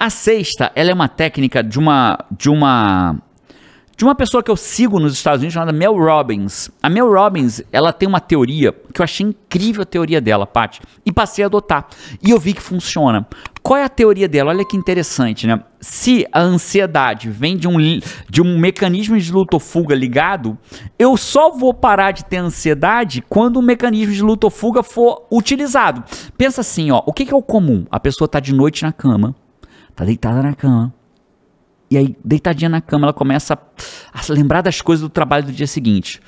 A sexta, ela é uma técnica de uma de uma de uma pessoa que eu sigo nos Estados Unidos chamada Mel Robbins. A Mel Robbins, ela tem uma teoria que eu achei incrível a teoria dela, Paty, e passei a adotar. E eu vi que funciona. Qual é a teoria dela? Olha que interessante, né? Se a ansiedade vem de um, de um mecanismo de luta ou fuga ligado, eu só vou parar de ter ansiedade quando o mecanismo de luta ou fuga for utilizado. Pensa assim, ó, o que, que é o comum? A pessoa está de noite na cama, Tá deitada na cama. E aí, deitadinha na cama, ela começa a lembrar das coisas do trabalho do dia seguinte.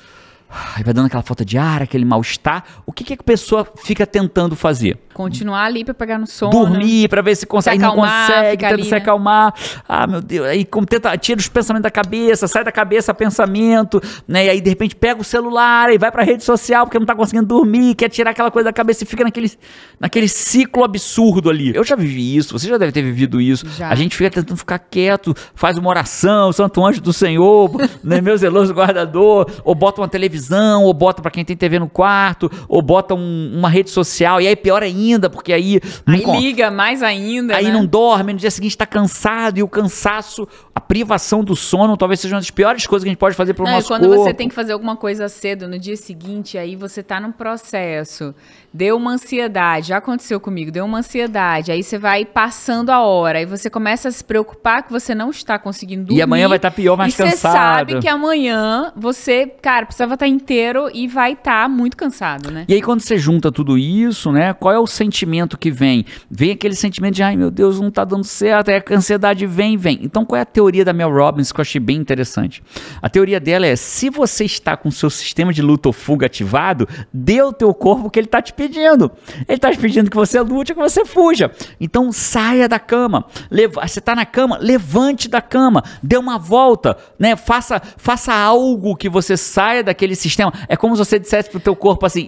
Aí vai dando aquela falta de ar, aquele mal-estar. O que, que a pessoa fica tentando fazer? Continuar ali para pegar no sono. Dormir para ver se consegue. Se acalmar, não consegue, tenta ali, se né? acalmar. Né? Ah, meu Deus. Aí como, tenta, tira os pensamentos da cabeça, sai da cabeça pensamento, né? E aí de repente pega o celular e vai para rede social porque não tá conseguindo dormir, quer tirar aquela coisa da cabeça e fica naquele, naquele ciclo absurdo ali. Eu já vivi isso, você já deve ter vivido isso. Já. A gente fica tentando ficar quieto, faz uma oração, Santo Anjo do Senhor, né? meu zeloso guardador, ou bota uma televisão televisão, ou bota para quem tem TV no quarto, ou bota um, uma rede social, e aí pior ainda, porque aí. Aí liga mais ainda. Aí né? não dorme, no dia seguinte tá cansado, e o cansaço, a privação do sono talvez seja uma das piores coisas que a gente pode fazer pro não, nosso quando você tem que fazer alguma coisa cedo no dia seguinte, aí você tá num processo. Deu uma ansiedade, já aconteceu comigo, deu uma ansiedade, aí você vai passando a hora, aí você começa a se preocupar que você não está conseguindo dormir. E amanhã vai estar tá pior, mais e cansado. Você sabe que amanhã você, cara, precisava estar tá inteiro e vai estar tá muito cansado, né? E aí, quando você junta tudo isso, né? Qual é o sentimento que vem? Vem aquele sentimento de, ai meu Deus, não tá dando certo, aí é, a ansiedade vem, vem. Então, qual é a teoria da Mel Robbins que eu achei bem interessante? A teoria dela é: se você está com o seu sistema de luta ou fuga ativado, dê ao teu corpo o que ele tá te pedindo. Ele tá te pedindo que você lute, que você fuja. Então, saia da cama. Leva, você tá na cama, levante da cama, dê uma volta, né? Faça, faça algo que você saia daquele aquele sistema. É como se você dissesse pro teu corpo assim.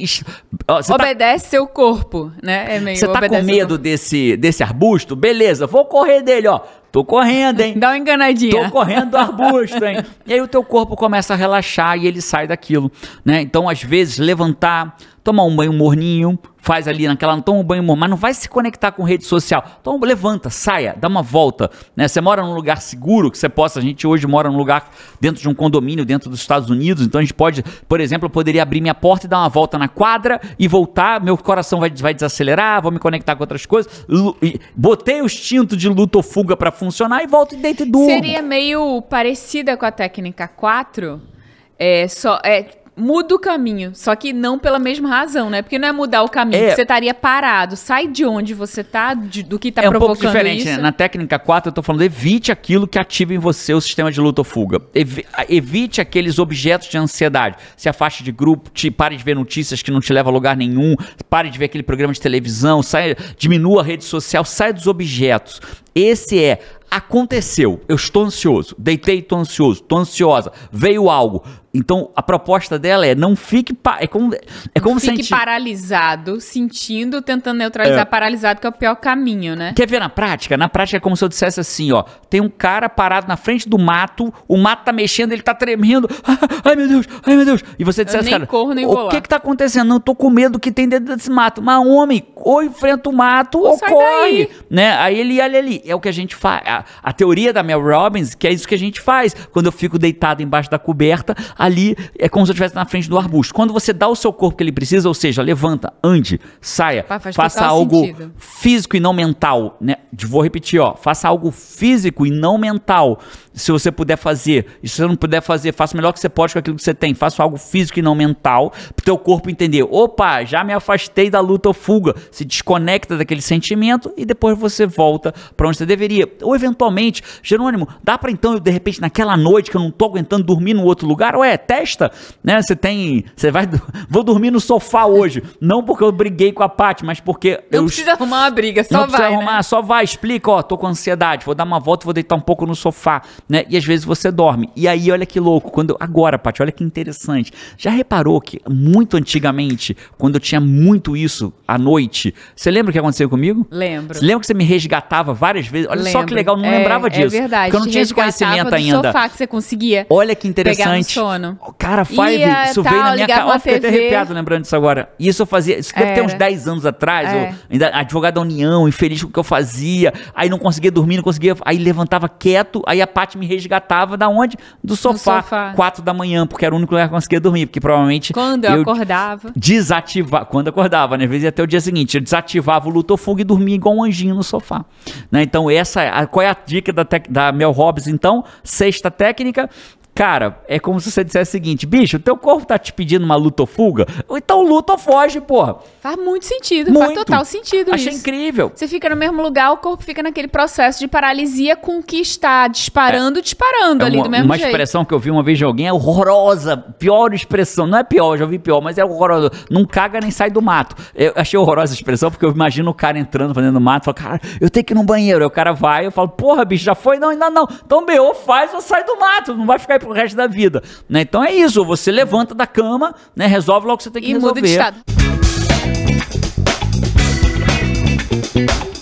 Tá obedece tá... seu corpo, né? É meio. Você tá com medo desse, desse arbusto? Beleza, vou correr dele, ó. Tô correndo, hein? Dá uma enganadinha. Tô correndo do arbusto, hein? e aí o teu corpo começa a relaxar e ele sai daquilo, né? Então, às vezes, levantar, tomar um banho morninho, faz ali naquela, toma um banho morno, mas não vai se conectar com rede social. Então levanta, saia, dá uma volta, né? Você mora num lugar seguro que você possa, a gente hoje mora num lugar dentro de um condomínio dentro dos Estados Unidos, então a gente pode, por exemplo, eu poderia abrir minha porta e dar uma volta na quadra e voltar, meu coração vai, vai desacelerar, vou me conectar com outras coisas. Botei o instinto de luta ou fuga para funcionar e volto dentro do Seria meio parecida com a técnica 4, é, só, é, muda o caminho, só que não pela mesma razão, né? Porque não é mudar o caminho, é, você estaria parado. Sai de onde você está, do que está é um provocando pouco diferente, isso. Né? Na técnica 4, eu estou falando, evite aquilo que ativa em você o sistema de luta ou fuga. Evite aqueles objetos de ansiedade. Se afaste de grupo, te, pare de ver notícias que não te levam a lugar nenhum, pare de ver aquele programa de televisão, saia, diminua a rede social, saia dos objetos. Esse é aconteceu, eu estou ansioso, deitei, estou ansioso, estou ansiosa, veio algo. Então a proposta dela é não fique é como é como fique sentir... paralisado, sentindo, tentando neutralizar é. paralisado que é o pior caminho, né? Quer ver na prática? Na prática é como se eu dissesse assim, ó, tem um cara parado na frente do mato, o mato tá mexendo, ele tá tremendo, ai meu Deus, ai meu Deus, e você dissesse, eu nem cara, corro, nem o vou que lá. que tá acontecendo? Não tô com medo que tem dentro desse mato, mas homem, ou enfrenta o mato ou, ou corre, daí. né? Aí ele olha ali, é o que a gente faz. A, a, teoria da Mel Robbins, que é isso que a gente faz. Quando eu fico deitado embaixo da coberta, ali é como se eu estivesse na frente do arbusto. Quando você dá o seu corpo que ele precisa, ou seja, levanta, ande, saia, Pá, faça algo sentido. físico e não mental, né? Vou repetir, ó, faça algo físico e não mental. Se você puder fazer, e se você não puder fazer, faça o melhor que você pode com aquilo que você tem. Faça algo físico e não mental, pro teu corpo entender, opa, já me afastei da luta ou fuga. Se desconecta daquele sentimento e depois você volta para onde você deveria. Ou eventualmente, Jerônimo, dá para então, eu, de repente, naquela noite que eu não tô aguentando dormir num outro lugar? Ué, testa, né? Você tem. Você vai. Vou dormir no sofá hoje. não porque eu briguei com a Paty, mas porque. Não eu, precisa arrumar uma briga, só não vai. Precisa né? arrumar, né? só vai, explica, ó, tô com ansiedade, vou dar uma volta, vou deitar um pouco no sofá, né? E às vezes você dorme. E aí, olha que louco. Quando. Agora, Paty, olha que interessante. Já reparou que muito antigamente, quando eu tinha muito isso à noite, você lembra o que aconteceu comigo? Lembro. Você lembra que você me resgatava várias várias vezes. Olha Lembro. só que legal, não é, lembrava é disso. É verdade. Porque eu não tinha esse conhecimento ainda. sofá que você conseguia. Olha que interessante. Pegar no sono. Cara, Five, Ia, isso tal, veio na minha cara. Ó, fiquei até arrepiado lembrando disso agora. Isso eu fazia. Isso deve ter uns 10 anos atrás. É. Eu, advogado da União, infeliz com o que eu fazia. Aí não conseguia dormir, não conseguia. Aí levantava quieto, aí a Paty me resgatava da onde? Do sofá. Do sofá. 4 da manhã, porque era o único lugar que eu conseguia dormir. Porque provavelmente. Quando eu, eu acordava. Desativava. Quando acordava, né? Às vezes até o dia seguinte. Eu desativava o lutofug e dormia igual um anjinho no sofá. Né? Então, essa, é qual é a dica da, da Mel Hobbs, então? Sexta técnica, Cara, é como se você dissesse o seguinte, bicho, teu corpo tá te pedindo uma luta ou fuga, então luta ou foge, porra. Faz muito sentido, muito. faz total sentido Achei isso. incrível. Você fica no mesmo lugar, o corpo fica naquele processo de paralisia com o que está disparando, é, disparando é ali uma, do mesmo uma jeito. Uma expressão que eu vi uma vez de alguém é horrorosa, pior expressão, não é pior, já vi pior, mas é horrorosa. Não caga nem sai do mato. Eu achei horrorosa a expressão porque eu imagino o cara entrando, fazendo mato, fala, cara, eu tenho que ir no banheiro. Aí o cara vai, eu falo, porra, bicho, já foi? Não, ainda não. Então, meu, faz ou sai do mato, não vai ficar aí pro resto da vida. Né? Então é isso, você levanta da cama, né? resolve logo o que você tem que e resolver. Muda de estado.